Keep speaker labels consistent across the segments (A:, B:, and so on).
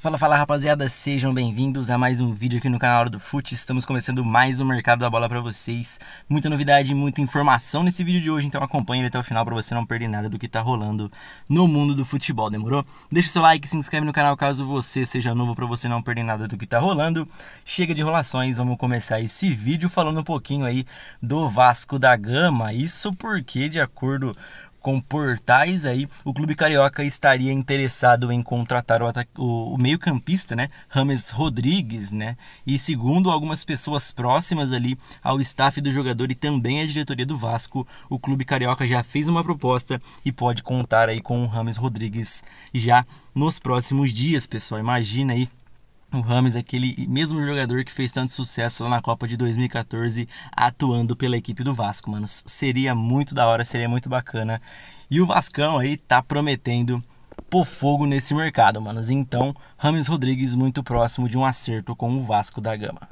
A: Fala, fala rapaziada, sejam bem-vindos a mais um vídeo aqui no canal do Fute. Estamos começando mais um Mercado da Bola para vocês. Muita novidade, muita informação nesse vídeo de hoje, então acompanhe ele até o final para você não perder nada do que tá rolando no mundo do futebol, demorou? Deixa o seu like, se inscreve no canal caso você seja novo para você não perder nada do que tá rolando. Chega de enrolações, vamos começar esse vídeo falando um pouquinho aí do Vasco da Gama. Isso porque, de acordo com portais aí, o clube carioca estaria interessado em contratar o, o, o meio-campista, né, Rames Rodrigues, né? E segundo algumas pessoas próximas ali ao staff do jogador e também à diretoria do Vasco, o clube carioca já fez uma proposta e pode contar aí com o Rames Rodrigues já nos próximos dias, pessoal. Imagina aí o Rames, é aquele mesmo jogador que fez tanto sucesso lá na Copa de 2014, atuando pela equipe do Vasco, mano. Seria muito da hora, seria muito bacana. E o Vascão aí tá prometendo pôr fogo nesse mercado, manos. Então, Rames Rodrigues muito próximo de um acerto com o Vasco da Gama.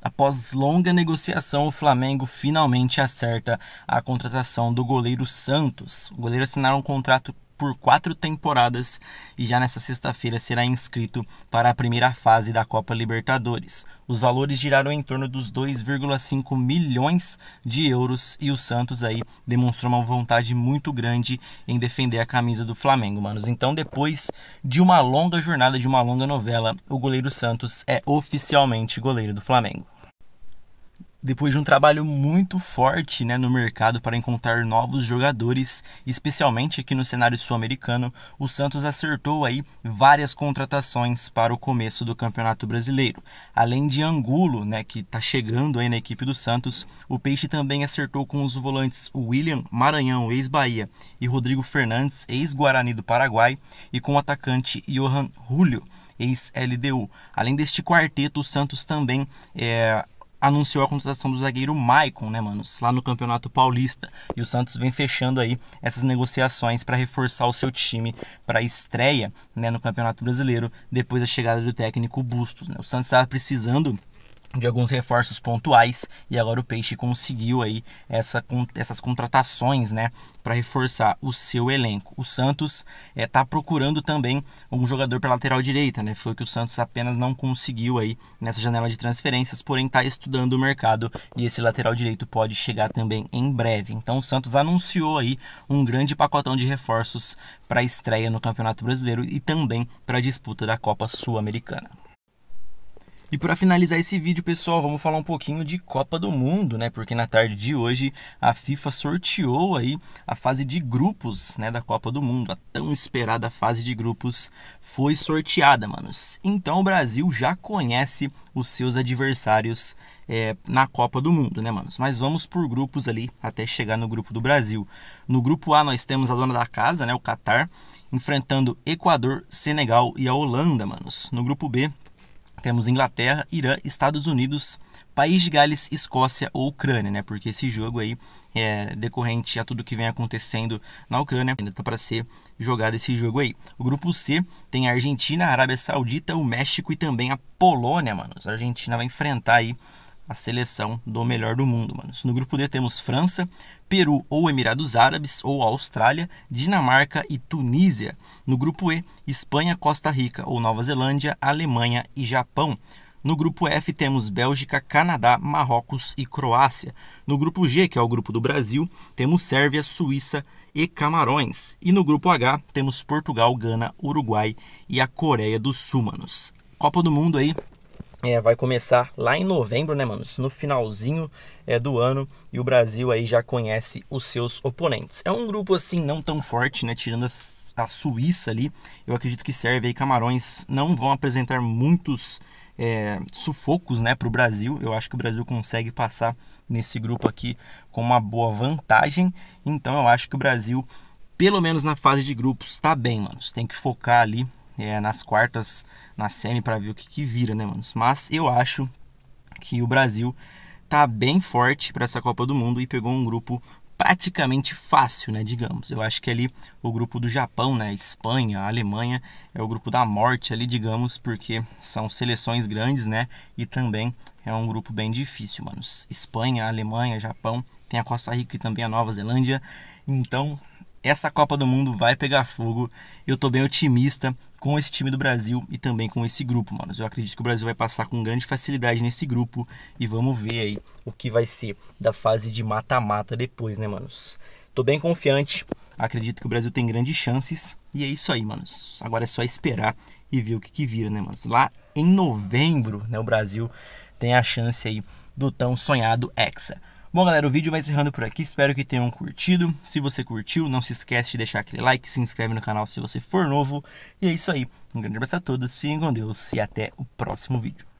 A: Após longa negociação, o Flamengo finalmente acerta a contratação do goleiro Santos. O goleiro assinou um contrato por quatro temporadas e já nesta sexta-feira será inscrito para a primeira fase da Copa Libertadores. Os valores giraram em torno dos 2,5 milhões de euros e o Santos aí demonstrou uma vontade muito grande em defender a camisa do Flamengo, manos. Então, depois de uma longa jornada, de uma longa novela, o goleiro Santos é oficialmente goleiro do Flamengo. Depois de um trabalho muito forte né, no mercado para encontrar novos jogadores, especialmente aqui no cenário sul-americano, o Santos acertou aí várias contratações para o começo do Campeonato Brasileiro. Além de Angulo, né, que está chegando aí na equipe do Santos, o Peixe também acertou com os volantes William Maranhão, ex-Bahia, e Rodrigo Fernandes, ex-Guarani do Paraguai, e com o atacante Johan Julio ex-LDU. Além deste quarteto, o Santos também é, anunciou a contratação do zagueiro Maicon, né, manos, lá no Campeonato Paulista. E o Santos vem fechando aí essas negociações para reforçar o seu time para a estreia, né, no Campeonato Brasileiro, depois da chegada do técnico Bustos, né? O Santos estava precisando de alguns reforços pontuais e agora o Peixe conseguiu aí essa, essas contratações, né, para reforçar o seu elenco. O Santos está eh, é, procurando também um jogador para lateral direita, né? Foi o que o Santos apenas não conseguiu aí nessa janela de transferências, porém está estudando o mercado e esse lateral direito pode chegar também em breve. Então o Santos anunciou aí um grande pacotão de reforços para a estreia no Campeonato Brasileiro e também para a disputa da Copa Sul-Americana. E para finalizar esse vídeo, pessoal, vamos falar um pouquinho de Copa do Mundo, né? Porque na tarde de hoje a FIFA sorteou aí a fase de grupos, né, da Copa do Mundo. A tão esperada fase de grupos foi sorteada, manos. Então o Brasil já conhece os seus adversários é, na Copa do Mundo, né, manos? Mas vamos por grupos ali até chegar no grupo do Brasil. No grupo A nós temos a dona da casa, né, o Catar, enfrentando Equador, Senegal e a Holanda, manos. No grupo B temos Inglaterra, Irã, Estados Unidos, País de Gales, Escócia ou Ucrânia, né? Porque esse jogo aí é decorrente a tudo que vem acontecendo na Ucrânia, ainda tá para ser jogado esse jogo aí. O grupo C tem a Argentina, a Arábia Saudita, o México e também a Polônia, mano. A Argentina vai enfrentar aí a seleção do melhor do mundo, mano. No grupo D temos França, Peru ou Emirados Árabes ou Austrália, Dinamarca e Tunísia. No grupo E, Espanha, Costa Rica ou Nova Zelândia, Alemanha e Japão. No grupo F temos Bélgica, Canadá, Marrocos e Croácia. No grupo G, que é o grupo do Brasil, temos Sérvia, Suíça e Camarões. E no grupo H temos Portugal, Gana, Uruguai e a Coreia do Sul, manos. Copa do Mundo aí, é, vai começar lá em novembro, né, mano? No finalzinho é, do ano. E o Brasil aí já conhece os seus oponentes. É um grupo assim não tão forte, né? Tirando as, a Suíça ali. Eu acredito que Sérvia e Camarões não vão apresentar muitos é, sufocos, né, para o Brasil. Eu acho que o Brasil consegue passar nesse grupo aqui com uma boa vantagem. Então eu acho que o Brasil, pelo menos na fase de grupos, está bem, mano. Você tem que focar ali é, nas quartas, na semi, para ver o que, que vira, né, manos? Mas eu acho que o Brasil tá bem forte para essa Copa do Mundo e pegou um grupo praticamente fácil, né, digamos. Eu acho que ali o grupo do Japão, né, Espanha, Alemanha é o grupo da morte ali, digamos, porque são seleções grandes, né, e também é um grupo bem difícil, manos. Espanha, Alemanha, Japão, tem a Costa Rica e também a Nova Zelândia. Então, essa Copa do Mundo vai pegar fogo. Eu tô bem otimista com esse time do Brasil e também com esse grupo, mano. Eu acredito que o Brasil vai passar com grande facilidade nesse grupo e vamos ver aí o que vai ser da fase de mata-mata depois, né, manos? Tô bem confiante, acredito que o Brasil tem grandes chances e é isso aí, manos. Agora é só esperar e ver o que que vira, né, manos? Lá em novembro, né, o Brasil tem a chance aí do tão sonhado Hexa. Bom, galera, o vídeo vai encerrando por aqui. Espero que tenham curtido. Se você curtiu, não se esquece de deixar aquele like, se inscreve no canal se você for novo. E é isso aí. Um grande abraço a todos, fiquem com Deus e até o próximo vídeo.